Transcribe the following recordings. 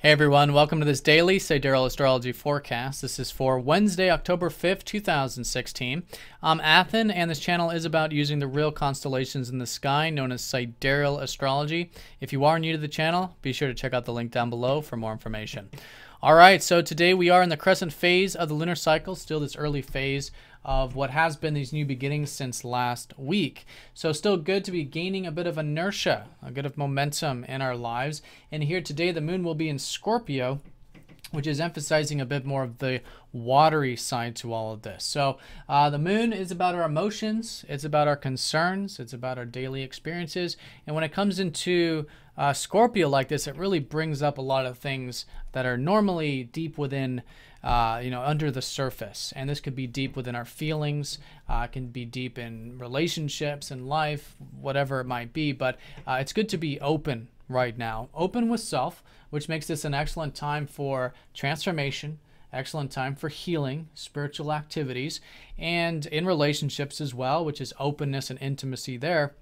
Hey everyone, welcome to this daily sidereal astrology forecast. This is for Wednesday, October 5th, 2016. I'm um, Athen, and this channel is about using the real constellations in the sky, known as sidereal astrology. If you are new to the channel, be sure to check out the link down below for more information. All right, so today we are in the crescent phase of the lunar cycle, still this early phase of what has been these new beginnings since last week. So still good to be gaining a bit of inertia, a bit of momentum in our lives. And here today, the moon will be in Scorpio which is emphasizing a bit more of the watery side to all of this. So uh, the moon is about our emotions, it's about our concerns, it's about our daily experiences. And when it comes into uh, Scorpio like this, it really brings up a lot of things that are normally deep within, uh, you know, under the surface. And this could be deep within our feelings, uh, can be deep in relationships and life, whatever it might be. But uh, it's good to be open right now. Open with self, which makes this an excellent time for transformation, excellent time for healing, spiritual activities, and in relationships as well, which is openness and intimacy there.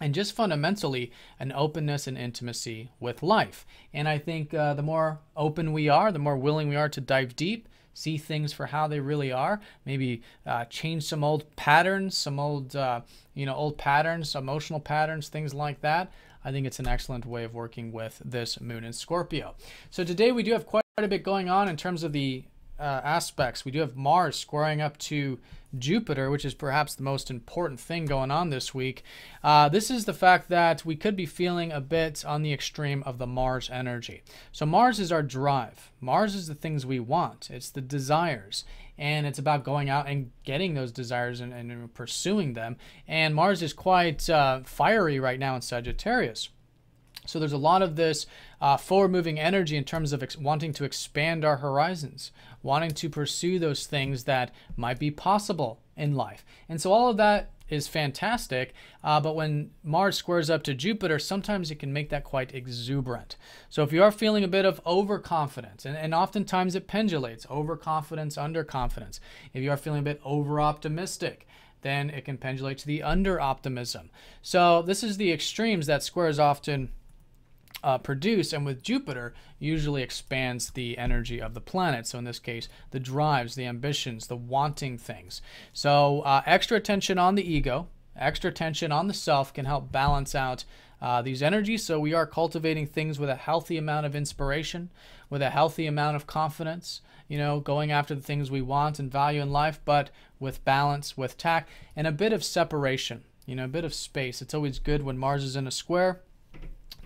And just fundamentally, an openness and intimacy with life. And I think uh, the more open we are, the more willing we are to dive deep, see things for how they really are maybe uh, change some old patterns some old uh, you know old patterns emotional patterns things like that i think it's an excellent way of working with this moon in scorpio so today we do have quite a bit going on in terms of the uh, aspects. We do have Mars squaring up to Jupiter, which is perhaps the most important thing going on this week. Uh, this is the fact that we could be feeling a bit on the extreme of the Mars energy. So, Mars is our drive, Mars is the things we want, it's the desires. And it's about going out and getting those desires and, and pursuing them. And Mars is quite uh, fiery right now in Sagittarius. So there's a lot of this uh, forward moving energy in terms of wanting to expand our horizons, wanting to pursue those things that might be possible in life. And so all of that is fantastic, uh, but when Mars squares up to Jupiter, sometimes it can make that quite exuberant. So if you are feeling a bit of overconfidence, and, and oftentimes it pendulates overconfidence, underconfidence. If you are feeling a bit over optimistic, then it can pendulate to the under optimism. So this is the extremes that squares often uh, produce, and with Jupiter, usually expands the energy of the planet. So in this case, the drives, the ambitions, the wanting things. So uh, extra attention on the ego, extra attention on the self can help balance out uh, these energies. So we are cultivating things with a healthy amount of inspiration, with a healthy amount of confidence, you know, going after the things we want and value in life, but with balance, with tact, and a bit of separation, you know, a bit of space. It's always good when Mars is in a square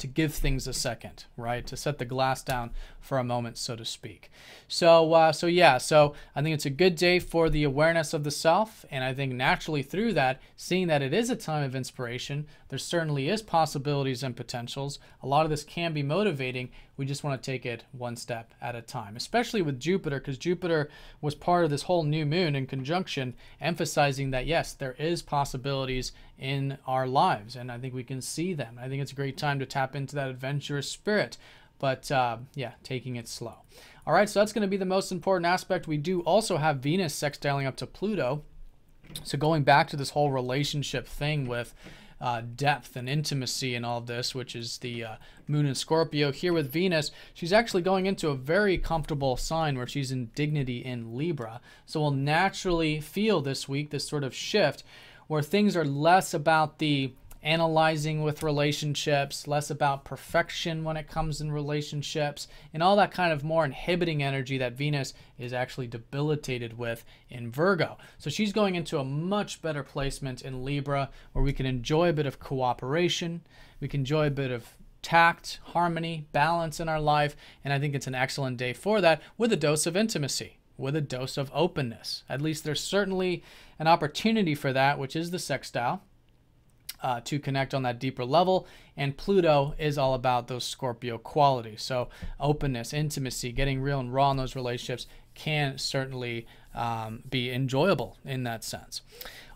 to give things a second, right? To set the glass down for a moment, so to speak. So, uh, so yeah, so I think it's a good day for the awareness of the self. And I think naturally through that, seeing that it is a time of inspiration, there certainly is possibilities and potentials. A lot of this can be motivating. We just want to take it one step at a time, especially with Jupiter, because Jupiter was part of this whole new moon in conjunction, emphasizing that yes, there is possibilities in our lives. And I think we can see them. I think it's a great time to tap into that adventurous spirit. But uh, yeah, taking it slow. All right, so that's going to be the most important aspect. We do also have Venus sextiling up to Pluto. So going back to this whole relationship thing with uh, depth and intimacy and all this, which is the uh, moon in Scorpio. Here with Venus, she's actually going into a very comfortable sign where she's in dignity in Libra. So we'll naturally feel this week this sort of shift where things are less about the analyzing with relationships, less about perfection when it comes in relationships, and all that kind of more inhibiting energy that Venus is actually debilitated with in Virgo. So she's going into a much better placement in Libra where we can enjoy a bit of cooperation, we can enjoy a bit of tact, harmony, balance in our life, and I think it's an excellent day for that with a dose of intimacy with a dose of openness. At least there's certainly an opportunity for that, which is the sextile, uh, to connect on that deeper level. And Pluto is all about those Scorpio qualities. So openness, intimacy, getting real and raw in those relationships can certainly um, be enjoyable in that sense.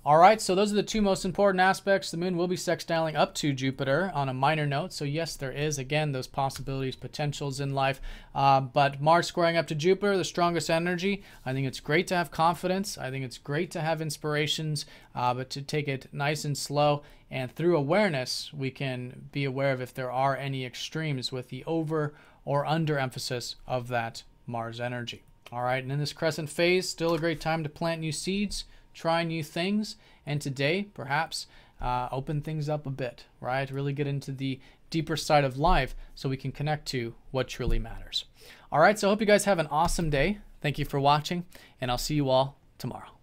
All right, so those are the two most important aspects. The moon will be sextiling up to Jupiter on a minor note. So yes, there is, again, those possibilities, potentials in life. Uh, but Mars squaring up to Jupiter, the strongest energy. I think it's great to have confidence. I think it's great to have inspirations, uh, but to take it nice and slow. And through awareness, we can be aware of if there are any extremes with the over or under emphasis of that Mars energy. All right, and in this crescent phase, still a great time to plant new seeds, try new things, and today, perhaps, uh, open things up a bit, right? Really get into the deeper side of life so we can connect to what truly matters. All right, so I hope you guys have an awesome day. Thank you for watching, and I'll see you all tomorrow.